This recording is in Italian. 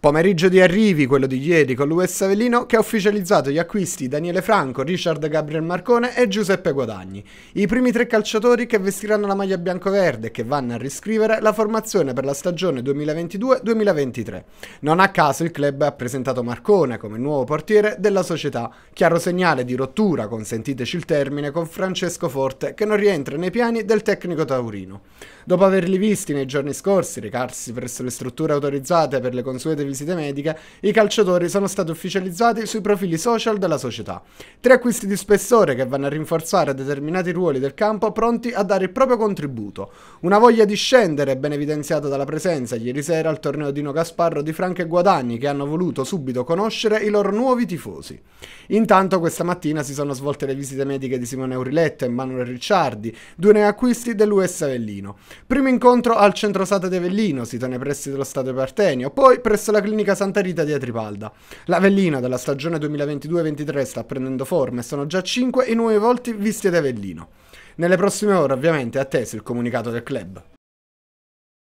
Pomeriggio di arrivi, quello di ieri con l'US Savellino, che ha ufficializzato gli acquisti Daniele Franco, Richard Gabriel Marcone e Giuseppe Guadagni, i primi tre calciatori che vestiranno la maglia bianco-verde e che vanno a riscrivere la formazione per la stagione 2022-2023. Non a caso il club ha presentato Marcone come nuovo portiere della società, chiaro segnale di rottura, consentiteci il termine, con Francesco Forte che non rientra nei piani del tecnico taurino. Dopo averli visti nei giorni scorsi recarsi presso le strutture autorizzate per le consuete visite mediche, i calciatori sono stati ufficializzati sui profili social della società. Tre acquisti di spessore che vanno a rinforzare determinati ruoli del campo pronti a dare il proprio contributo. Una voglia di scendere ben evidenziata dalla presenza ieri sera al torneo Dino Gasparro di Franca e Guadagni che hanno voluto subito conoscere i loro nuovi tifosi. Intanto questa mattina si sono svolte le visite mediche di Simone Auriletto e Manuel Ricciardi, due nei acquisti dell'US Avellino. Primo incontro al centro stato di Avellino, sito nei pressi dello stadio Partenio, poi presso la alla clinica Santa Rita di Atripalda. L'Avellina della stagione 2022-23 sta prendendo forma e sono già 5 i nuovi volti visti ad Avellino. Nelle prossime ore ovviamente è atteso il comunicato del club.